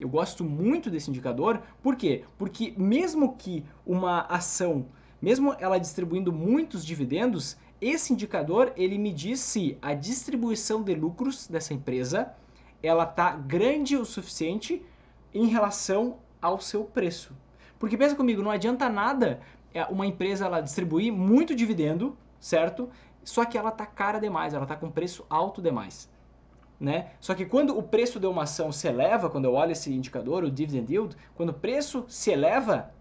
Eu gosto muito desse indicador, por quê? Porque mesmo que uma ação, mesmo ela distribuindo muitos dividendos, esse indicador ele me diz se a distribuição de lucros dessa empresa ela tá grande o suficiente em relação ao seu preço. Porque pensa comigo, não adianta nada é, uma empresa ela distribuir muito dividendo, certo? Só que ela tá cara demais, ela tá com preço alto demais. Né? Só que quando o preço de uma ação se eleva, quando eu olho esse indicador, o dividend yield, quando o preço se eleva,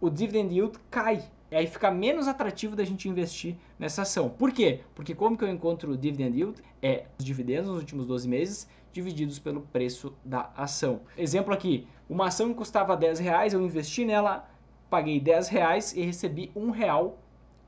o dividend yield cai. E aí fica menos atrativo da gente investir nessa ação. Por quê? Porque como que eu encontro o dividend yield? É os dividendos nos últimos 12 meses divididos pelo preço da ação. Exemplo aqui, uma ação que custava 10 reais, eu investi nela, paguei 10 reais e recebi 1 real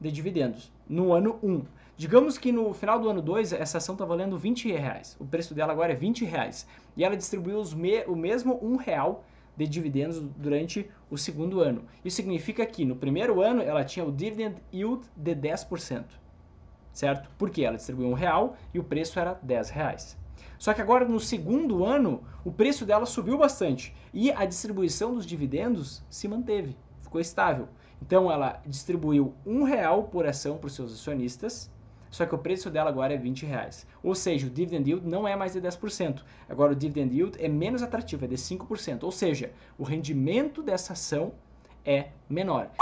de dividendos no ano 1. Digamos que no final do ano 2 essa ação está valendo 20 reais. O preço dela agora é 20 reais. E ela distribuiu me o mesmo 1 real de dividendos durante o segundo ano. Isso significa que no primeiro ano ela tinha o dividend yield de 10%. Certo? Porque ela distribuiu um real e o preço era 10 reais. Só que agora no segundo ano o preço dela subiu bastante e a distribuição dos dividendos se manteve, ficou estável. Então ela distribuiu um real por ação para os seus acionistas, só que o preço dela agora é 20 reais. Ou seja, o dividend yield não é mais de 10%. Agora o dividend yield é menos atrativo, é de 5%. Ou seja, o rendimento dessa ação é menor.